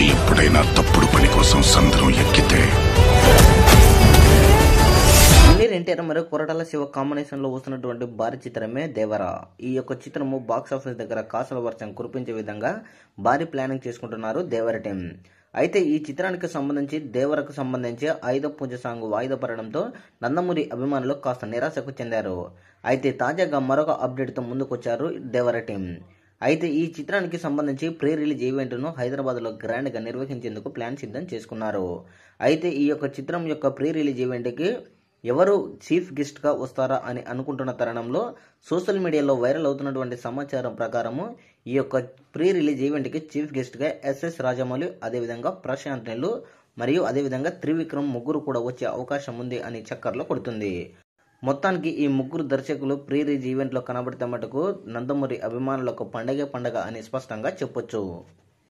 నుంచి ఎప్పుడైనా తప్పుడు పని కోసం సందనం ఎక్కితే ఎన్టీఆర్ మరియు కొరటాల శివ కాంబినేషన్ లో వస్తున్నటువంటి భారీ చిత్రమే దేవరా ఈ యొక్క చిత్రము బాక్స్ ఆఫీస్ దగ్గర కాసుల వర్షం కురిపించే విధంగా భారీ ప్లానింగ్ చేసుకుంటున్నారు దేవర టీం అయితే ఈ చిత్రానికి సంబంధించి దేవరకు సంబంధించి ఆయుధ పూజ సాంగ్ వాయిదా పడడంతో నందమూరి అభిమానులు కాస్త నిరాశకు చెందారు అయితే తాజాగా మరొక అప్డేట్తో ముందుకొచ్చారు దేవర టీం అయితే ఈ చిత్రానికి సంబంధించి ప్రీ రిలీజ్ ఈవెంట్ను హైదరాబాద్లో గ్రాండ్గా నిర్వహించేందుకు ప్లాన్ సిద్ధం చేసుకున్నారు అయితే ఈ యొక్క చిత్రం యొక్క ప్రీ రిలీజ్ ఈవెంట్కి ఎవరు చీఫ్ గెస్ట్గా వస్తారా అని అనుకుంటున్న తరుణంలో సోషల్ మీడియాలో వైరల్ అవుతున్నటువంటి సమాచారం ప్రకారము ఈ యొక్క ప్రీ రిలీజ్ ఈవెంట్కి చీఫ్ గెస్ట్గా ఎస్ఎస్ రాజమౌళి అదేవిధంగా ప్రశాంత్ నెల్లు మరియు అదేవిధంగా త్రివిక్రమ్ ముగ్గురు కూడా వచ్చే అవకాశం ఉంది అని చక్కర్లో కొడుతుంది మొత్తానికి ఈ ముగ్గురు దర్శకులు ప్రీ రిజ్ ఈవెంట్లో కనబడితే మటుకు నందమూరి అభిమానులకు పండగే పండగ అని స్పష్టంగా చెప్పొచ్చు